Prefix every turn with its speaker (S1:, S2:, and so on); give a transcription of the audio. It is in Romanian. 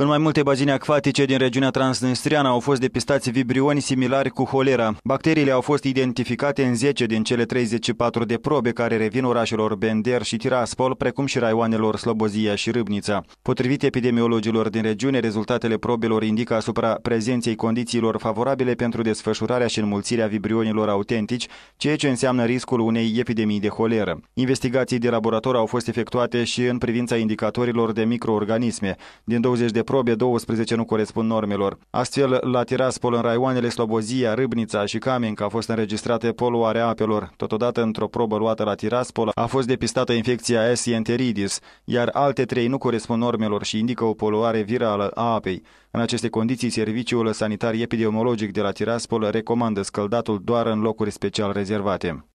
S1: În mai multe bazine acvatice din regiunea transnistriană au fost depistați vibrioni similari cu holera. Bacteriile au fost identificate în 10 din cele 34 de probe care revin orașelor Bender și Tiraspol, precum și raioanelor Slobozia și Râbnița. Potrivit epidemiologilor din regiune, rezultatele probelor indică asupra prezenței condițiilor favorabile pentru desfășurarea și înmulțirea vibrionilor autentici, ceea ce înseamnă riscul unei epidemii de holeră. Investigații de laborator au fost efectuate și în privința indicatorilor de microorganisme. Din 20 de probe 12 nu corespund normelor. Astfel, la Tiraspol, în raioanele Slobozia, Râbnița și Caminca a fost înregistrate poluarea apelor. Totodată, într-o probă luată la Tiraspol, a fost depistată infecția S. enteridis, iar alte trei nu corespund normelor și indică o poluare virală a apei. În aceste condiții, Serviciul Sanitar Epidemiologic de la Tiraspol recomandă scăldatul doar în locuri special rezervate.